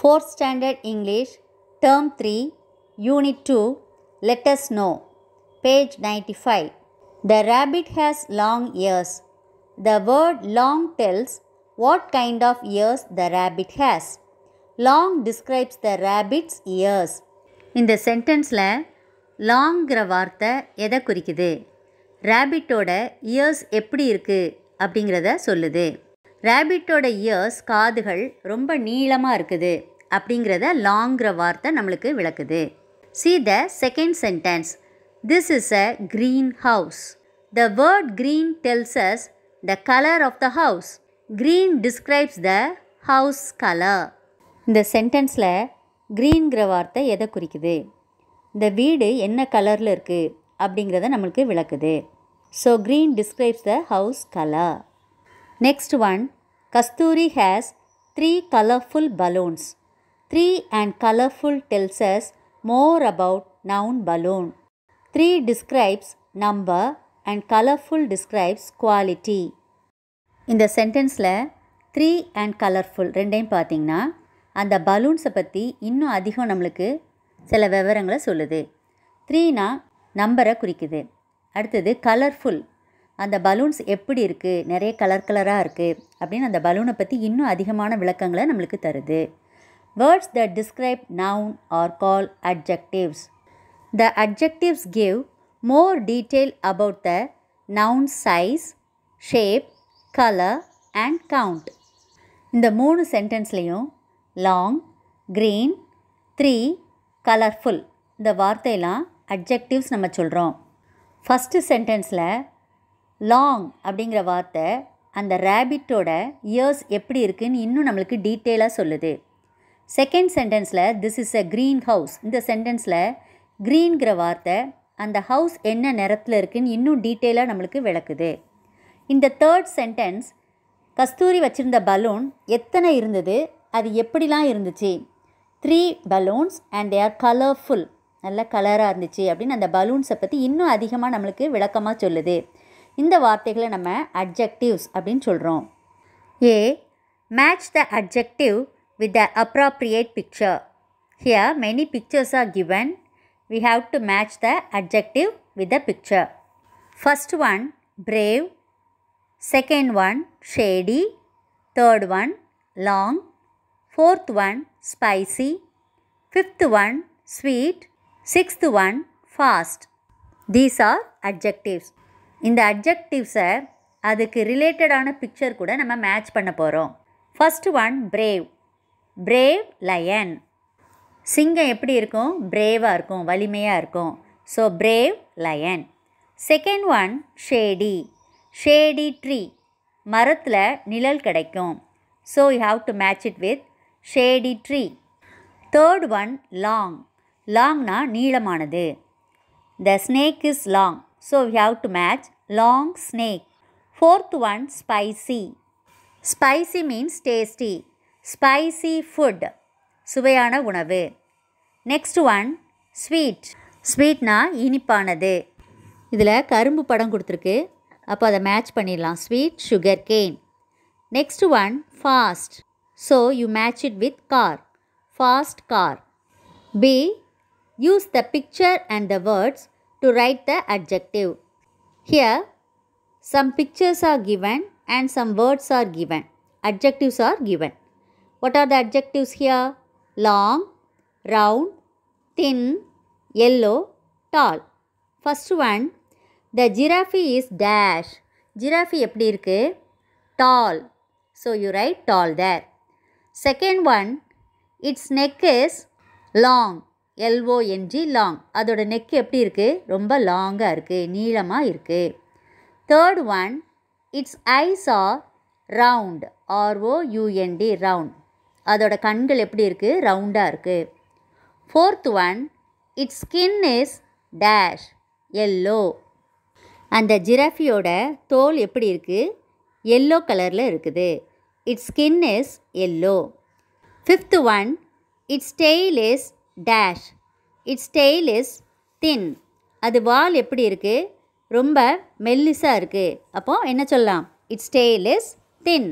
Fourth standard English term three unit two let's know page ninety five the rabbit has long ears the word long tells what kind of ears the rabbit has long describes the rabbit's ears இந்த சென்டென்ஸில் லாங்கிற வார்த்தை எதை குறிக்குது ரேபிட்டோட years எப்படி இருக்குது அப்படிங்கிறத சொல்லுது ரேபிட்டோட years காதுகள் ரொம்ப நீளமாக இருக்குது அப்படிங்கிறத லாங்கிற வார்த்தை நம்மளுக்கு விளக்குது see the second sentence this is a green house the word green tells the colour of the house green describes the house colour இந்த சென்டென்ஸில் க்ரீன்கிற வார்த்தை எதை குறிக்குது இந்த வீடு என்ன கலரில் இருக்குது அப்படிங்கிறத நம்மளுக்கு விளக்குது so green describes the house colour next one Kasturi has three colorful balloons. Three and colorful tells us more about noun balloon. Three describes number and colorful describes quality. இந்த சென்டென்ஸில் த்ரீ அண்ட் கலர்ஃபுல் ரெண்டையும் பார்த்தீங்கன்னா அந்த பலூன்ஸை பற்றி இன்னும் அதிகம் நம்மளுக்கு சில விவரங்களை சொல்லுது த்ரீனா நம்பரை குறிக்குது அடுத்தது கலர்ஃபுல் அந்த பலூன்ஸ் எப்படி இருக்குது நிறைய கலர் கலராக இருக்குது அப்படின்னு அந்த பலூனை பற்றி இன்னும் அதிகமான விளக்கங்களை நம்மளுக்கு தருது words that describe noun are call adjectives the adjectives give more detail about the noun size shape colour and count இந்த மூணு சென்டென்ஸ்லேயும் லாங் க்ரீன் த்ரீ கலர்ஃபுல் இந்த வார்த்தையெல்லாம் அட்ஜெக்டிவ்ஸ் நம்ம சொல்கிறோம் ஃபஸ்ட்டு சென்டென்ஸில் லாங் அப்படிங்கிற வார்த்தை அந்த ரேபிட்டோட இயர்ஸ் எப்படி இருக்குன்னு இன்னும் நம்மளுக்கு டீட்டெயிலாக சொல்லுது செகண்ட் சென்டென்ஸில் this is a green house இந்த சென்டென்ஸில் க்ரீன்கிற வார்த்தை அந்த ஹவுஸ் என்ன நிறத்தில் இருக்குன்னு இன்னும் டீட்டெயிலாக நம்மளுக்கு விளக்குது இந்த தேர்ட் சென்டென்ஸ் கஸ்தூரி வச்சுருந்த பலூன் எத்தனை இருந்தது அது எப்படிலாம் இருந்துச்சு three balloons and they are colourful நல்ல கலராக இருந்துச்சு அப்படின்னு அந்த பலூன்ஸை பற்றி இன்னும் அதிகமாக நம்மளுக்கு விளக்கமாக சொல்லுது இந்த வார்த்தைகளை நம்ம அட்ஜெக்டிவ்ஸ் அப்படின்னு சொல்கிறோம் A match the adjective with the appropriate picture here many pictures are given we have to match the adjective with the picture. First one brave, second one shady, third one long, fourth one spicy, fifth one sweet, sixth one fast. These are adjectives. இந்த அட்ஜெக்டிவ்ஸை அதுக்கு ரிலேட்டடான picture கூட நம்ம match பண்ண போகிறோம் first one brave brave lion சிங்கம் எப்படி இருக்கும் பிரேவாக இருக்கும் வலிமையாக இருக்கும் so brave lion second one shady shady tree மரத்தில் நிழல் கிடைக்கும் so you have to match it with shady tree third one long லாங்னா நீளமானது the snake is long so we have to match long snake. Fourth one spicy Spicy means tasty. Spicy food. சுவையான உணவு next one sweet ஸ்வீட்னா இனிப்பானது இதில் கரும்பு படம் கொடுத்துருக்கு அப்போ அதை மேட்ச் பண்ணிடலாம் sweet sugar cane next one fast so you match it with car fast car B use the picture and the words to write the adjective. Here, some pictures are given and some words are given. Adjectives are given. What are the adjectives here? Long, round, thin, yellow, tall. First one, the giraffe is dash. Giraffe எப்படி இருக்கு? Tall. So you write tall there. Second one, its neck is long. L O N G long அதோட neck எப்படி இருக்குது ரொம்ப லாங்காக இருக்குது நீளமாக இருக்குது third one its eyes are round R O U N D round அதோட கண்கள் எப்படி இருக்குது ரவுண்டாக இருக்குது fourth one its skin is dash yellow அந்த ஜிராஃபியோட தோல் எப்படி இருக்குது எல்லோ கலரில் இருக்குது its skin is yellow fifth one its tail is dash its tail is thin அது வால் எப்படி இருக்குது ரொம்ப மெல்லிஸாக இருக்குது அப்போது என்ன சொல்லலாம் its tail is thin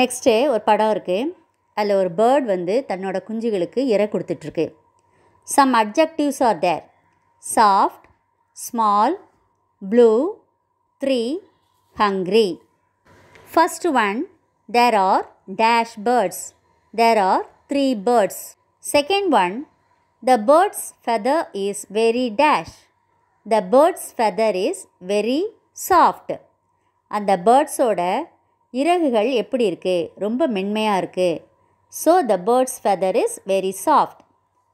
next ஒரு படம் இருக்குது அதில் ஒரு பேர்ட் வந்து தன்னோட குஞ்சுகளுக்கு இற கொடுத்துட்ருக்கு some objectives are there soft small blue three hungry first one there are dash birds there are three birds Second one, the bird's feather is very dash. The bird's feather is very soft. And the bird's order, இறகுகள் எப்படி இருக்கு ரொம்ப மென்மையா இருக்கு so the bird's feather is very soft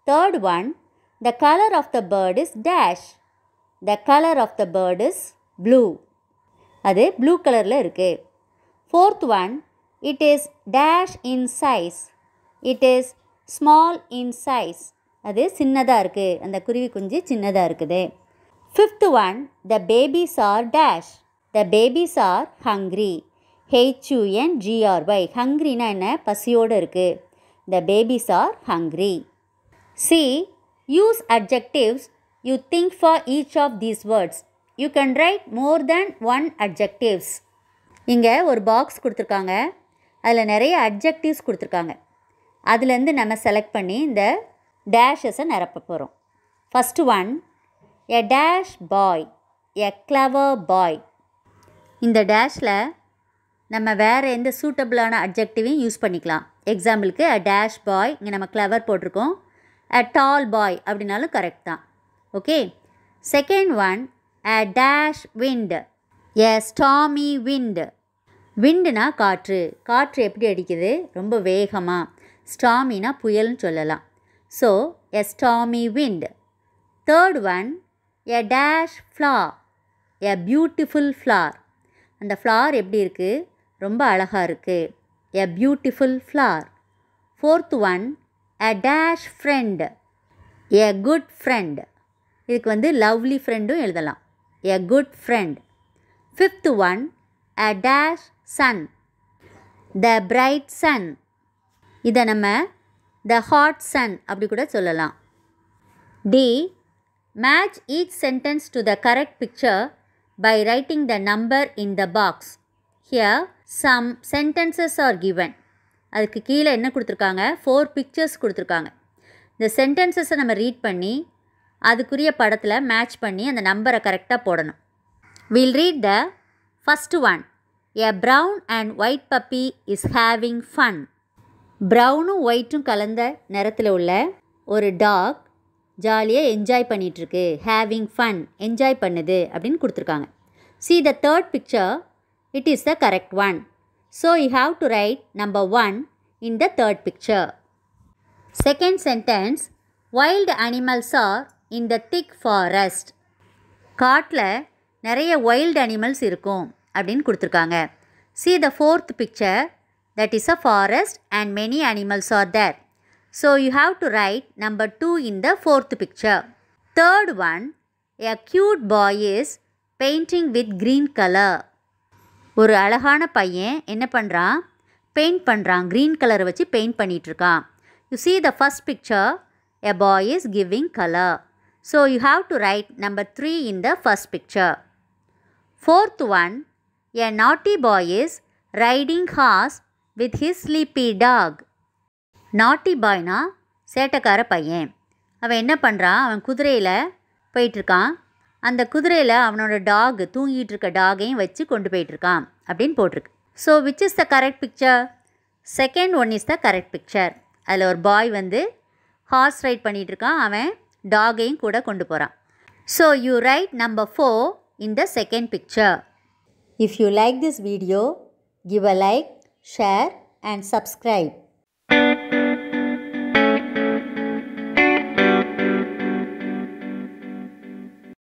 third one the color of the bird is dash the color of the bird is blue அது blue colorல இருக்கு fourth one it is dash in size it is small in size அது சின்னதாக இருக்குது அந்த குருவி குஞ்சு சின்னதாக இருக்குது fifth one the babies are dash the babies are hungry H U N G R Y ஹங்க்ரினா என்ன பசியோடு இருக்குது the babies are hungry C use objectives you think for each of these words you can write more than one objectives இங்கே ஒரு box கொடுத்துருக்காங்க அதில் நிறைய objectives கொடுத்துருக்காங்க அதுலேருந்து நம்ம செலக்ட் பண்ணி இந்த டேஷஸை நிரப்ப போகிறோம் first one a dash boy a clever boy இந்த டேஷில் நம்ம வேறு எந்த சூட்டபிளான அப்ஜெக்டிவையும் யூஸ் பண்ணிக்கலாம் எக்ஸாம்பிளுக்கு அ டேஷ் பாய் இங்கே நம்ம கிளவர் போட்டிருக்கோம் அ டால் பாய் அப்படின்னாலும் கரெக்ட் தான் okay second one a dash wind a stormy wind விண்டுனா காற்று காற்று எப்படி அடிக்குது ரொம்ப வேகமாக ஸ்டாமினா புயல்னு சொல்லலாம் so a stormy wind third one a dash flower a beautiful flower அந்த ஃப்ளார் எப்படி இருக்குது ரொம்ப அழகாக இருக்குது a beautiful flower fourth one a dash friend a good friend இதுக்கு வந்து லவ்லி ஃப்ரெண்டும் எழுதலாம் a good friend fifth one a dash sun the bright sun இதை நம்ம த ஹாட் சன் அப்படி கூட சொல்லலாம் D match each sentence to the correct picture by writing the number in the box here some sentences are given அதுக்கு கீழே என்ன கொடுத்துருக்காங்க four pictures கொடுத்துருக்காங்க இந்த சென்டென்சஸை நம்ம ரீட் பண்ணி அதுக்குரிய படத்தில் மேட்ச் பண்ணி அந்த நம்பரை கரெக்டாக போடணும் will read the first one a brown and white puppy is having fun ப்ரௌனும் ஒயிட்டும் கலந்த நிறத்தில் உள்ள ஒரு டாக் ஜாலியாக என்ஜாய் பண்ணிகிட்ருக்கு ஹேவிங் ஃபன் என்ஜாய் பண்ணுது அப்படின்னு கொடுத்துருக்காங்க see the third picture it is the correct one so you have to write number one in the third picture second sentence wild animals are in the thick forest காட்டில் நிறைய wild animals இருக்கும் அப்படின்னு கொடுத்துருக்காங்க see the fourth picture that is a forest and many animals are there. So you have to write number 2 in the fourth picture. Third one, a cute boy is painting with green color. ஒரு அழகான பையன் என்ன பண்ணுறான் paint பண்ணுறான் green கலரை வச்சு paint பண்ணிகிட்ருக்கான் you see the first picture a boy is giving colour so you have to write number three in the first picture fourth one a naughty boy is riding horse with his sleepy dog naughty பாய்னா சேட்டக்கார பையன் அவன் என்ன பண்ணுறான் அவன் குதிரையில் போயிட்டுருக்கான் அந்த குதிரையில் அவனோட டாக் தூங்கிட்டு இருக்க டாகையும் வச்சு கொண்டு போயிட்டுருக்கான் அப்படின்னு போட்டிருக்கு so which is the correct picture second one is the correct picture அதில் ஒரு பாய் வந்து ஹார்ஸ் ரைட் பண்ணிகிட்ருக்கான் அவன் டாகையும் கூட கொண்டு போகிறான் so you write number four in the second picture if you like this video give a like share and subscribe.